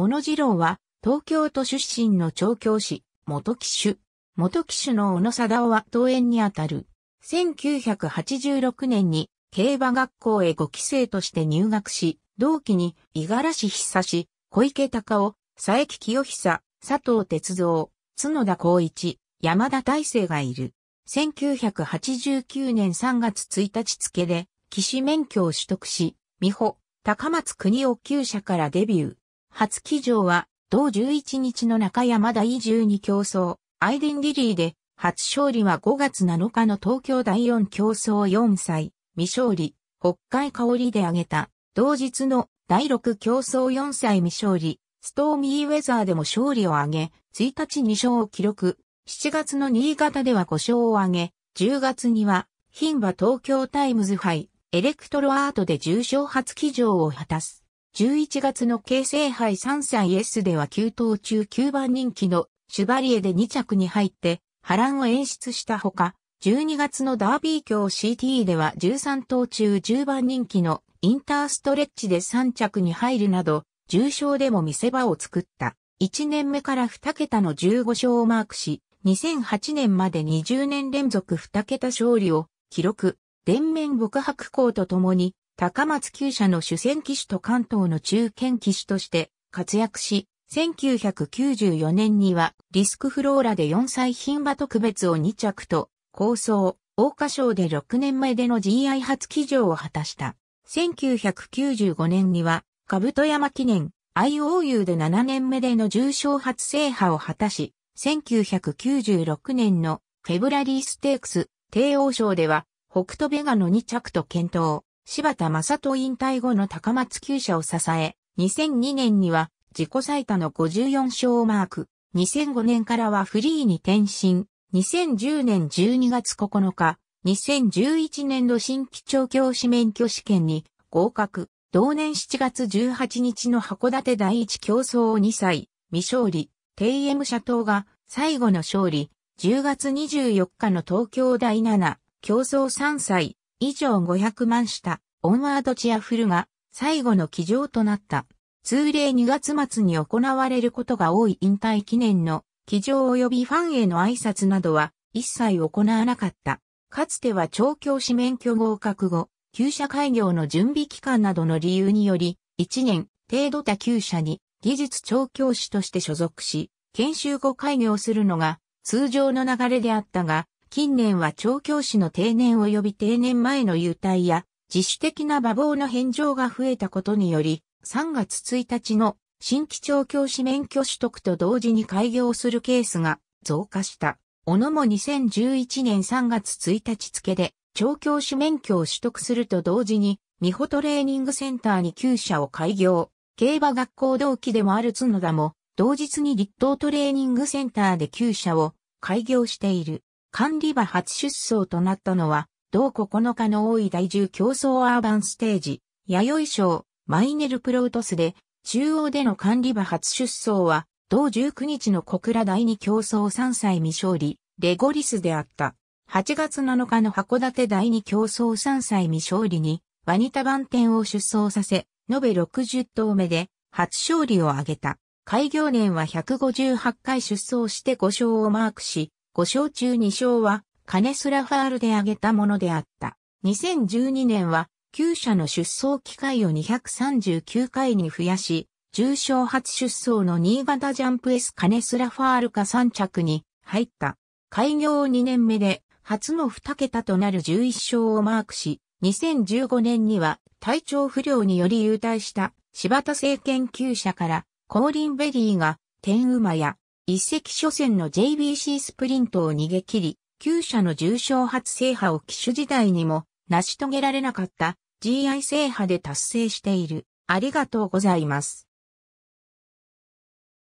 小野次郎は、東京都出身の調教師、元騎手。元騎手の小野貞夫は当園にあたる。1986年に競馬学校へ5期生として入学し、同期に五十嵐久志、小池隆夫、佐伯清久、佐藤哲三、角田光一、山田大成がいる。1989年3月1日付で、騎士免許を取得し、美穂、高松国を厩舎からデビュー。初騎乗は、同11日の中山第12競争、アイデンリリーで、初勝利は5月7日の東京第4競争4歳、未勝利、北海香りで挙げた、同日の第6競争4歳未勝利、ストーミーウェザーでも勝利を挙げ、1日2勝を記録、7月の新潟では5勝を挙げ、10月には、牝馬東京タイムズ杯、エレクトロアートで重賞初騎乗を果たす。11月の京成杯3歳 S では9頭中9番人気のシュバリエで2着に入って波乱を演出したほか、12月のダービー強 CT では13頭中10番人気のインターストレッチで3着に入るなど、重賞でも見せ場を作った。1年目から2桁の15勝をマークし、2008年まで20年連続2桁勝利を記録。連綿牧白校とともに高松厩舎の主戦騎手と関東の中堅騎手として活躍し、1994年にはリスクフローラで4歳品馬特別を2着と、構想、大花賞で6年前での GI 初騎乗を果たした。1995年には、兜山記念、IOU で7年目での重賞初制覇を果たし、1996年のフェブラリーステークス、帝王賞では、北斗ベガの2着と検討。柴田正人引退後の高松厩舎を支え、2002年には自己最多の54勝をマーク、2005年からはフリーに転身、2010年12月9日、2011年度新規調教師免許試験に合格、同年7月18日の函館第一競争を2歳、未勝利、TM 社頭が最後の勝利、10月24日の東京第7、競争3歳、以上500万した。オンワードチアフルが最後の騎乗となった。通例2月末に行われることが多い引退記念の騎乗及びファンへの挨拶などは一切行わなかった。かつては調教師免許合格後、旧社開業の準備期間などの理由により、1年程度他旧社に技術調教師として所属し、研修後開業するのが通常の流れであったが、近年は調教師の定年及び定年前の優待や自主的な馬房の返上が増えたことにより、3月1日の新規調教師免許取得と同時に開業するケースが増加した。小野も2011年3月1日付で、調教師免許を取得すると同時に、美穂トレーニングセンターに旧社を開業。競馬学校同期でもある角田も、同日に立東トレーニングセンターで旧社を開業している。管理馬初出走となったのは、同9日の大井大住競争アーバンステージ、弥生賞、マイネルプロウトスで、中央での管理馬初出走は、同19日の小倉第2競争3歳未勝利、レゴリスであった。8月7日の函館第2競争3歳未勝利に、ワニタ番店を出走させ、延べ60頭目で、初勝利を挙げた。開業年は158回出走して5勝をマークし、5勝中2勝は、カネスラファールで挙げたものであった。2012年は、旧社の出走機会を239回に増やし、重賞初出走の新潟ジャンプ S カネスラファールか3着に入った。開業2年目で初の2桁となる11勝をマークし、2015年には体調不良により優退した柴田政研究者からコーリンベリーが天馬や一石初戦の JBC スプリントを逃げ切り、旧社の重賞初制覇を機種時代にも成し遂げられなかった GI 制覇で達成している。ありがとうございます。